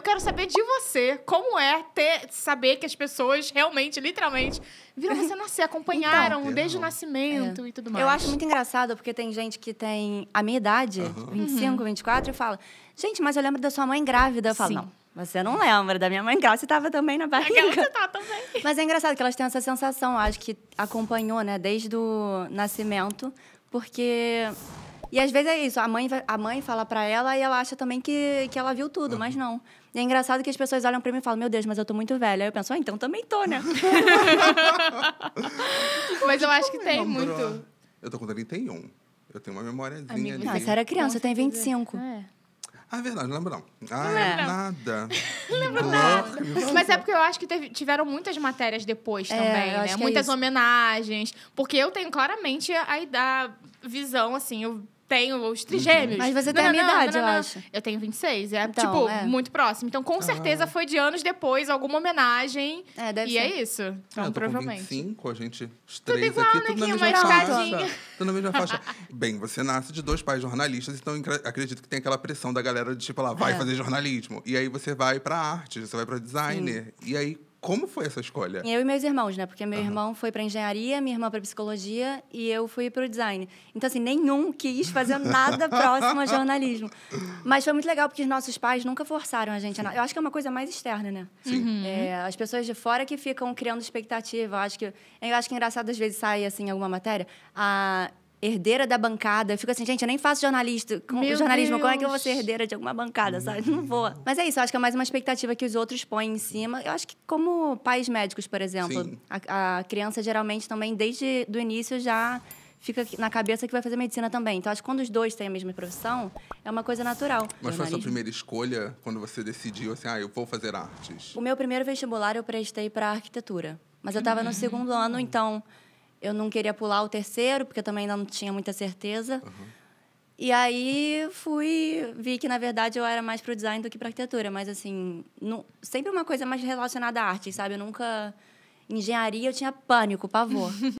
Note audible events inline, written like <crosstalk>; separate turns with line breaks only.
Eu quero saber de você, como é ter, saber que as pessoas realmente, literalmente, viram você nascer, acompanharam então, desde o nascimento é. e tudo mais. Eu acho muito engraçado, porque tem gente que
tem a minha idade, uhum. 25, 24, e fala, gente, mas eu lembro da sua mãe grávida. Eu falo, Sim. não. Você não lembra da minha mãe grávida, você estava também na barriga. Aquela você tá também. <laughs> Mas é engraçado que elas têm essa sensação, acho que acompanhou, né, desde o nascimento, porque e às vezes é isso, a mãe, a mãe fala para ela e ela acha também que, que ela viu tudo, uhum. mas não. E é engraçado que as pessoas olham para mim e falam: Meu Deus, mas eu tô muito velha. Aí eu penso: ah, então também tô, né? <laughs>
mas eu acho que tipo, tem muito.
Eu tô com 31. Eu tenho uma memóriazinha Amigo. ali. Não, você era
criança, você tem 25. É.
Ah, é verdade, não lembro não. Ah, é lembro. nada. <laughs> não lembro nada. Mas
é porque eu acho que teve, tiveram muitas matérias depois é, também, né? É muitas é homenagens. Porque eu tenho claramente a, a visão, assim, eu tenho os uhum. trigêmeos. Mas você tem não, a minha não, idade, não, eu acho. Eu tenho 26. É, então, tipo, é. muito próximo. Então, com certeza, ah. foi de anos depois, alguma homenagem. É, deve e é ser. é isso. Então, ah, provavelmente. Com
25, a gente, os três tudo igual, aqui, né, tudo na mesma faixa. Tudo na mesma faixa. Bem, você nasce de dois pais jornalistas, então acredito que tem aquela pressão da galera de, tipo, lá, vai é. fazer jornalismo. E aí você vai pra arte, você vai pra designer. Sim. E aí, como foi essa escolha? Eu
e meus irmãos, né? Porque meu uhum. irmão foi para engenharia, minha irmã para psicologia e eu fui para o design. Então, assim, nenhum quis fazer nada <laughs> próximo a jornalismo. Mas foi muito legal porque os nossos pais nunca forçaram a gente. A... Eu acho que é uma coisa mais externa, né? Sim. Uhum. É, as pessoas de fora que ficam criando expectativa. Eu acho que, eu acho que é engraçado, às vezes, sair assim alguma matéria. A ah, herdeira da bancada. Eu fico assim, gente, eu nem faço jornalista, Meu jornalismo. Deus. Como é que eu vou ser herdeira de alguma bancada, sabe? Uhum. Não vou. Mas é isso, eu acho que é mais uma expectativa que os outros põem em cima. Eu acho que, como pais médicos, por exemplo, a, a, criança geralmente também, desde do início, já fica na cabeça que vai fazer medicina também. Então, acho que quando os dois têm a mesma profissão, é uma coisa natural. Mas foi a sua primeira
escolha quando você decidiu, assim, ah, eu vou fazer artes?
O meu primeiro vestibular eu prestei para arquitetura. Mas eu estava hum. no segundo ano, então eu não queria pular o terceiro, porque também ainda não tinha muita certeza. Uhum. E aí fui, vi que na verdade eu era mais pro design do que pra arquitetura, mas assim, não, sempre uma coisa mais relacionada à arte, sabe? Eu nunca engenharia, eu tinha pânico, pavor. <laughs>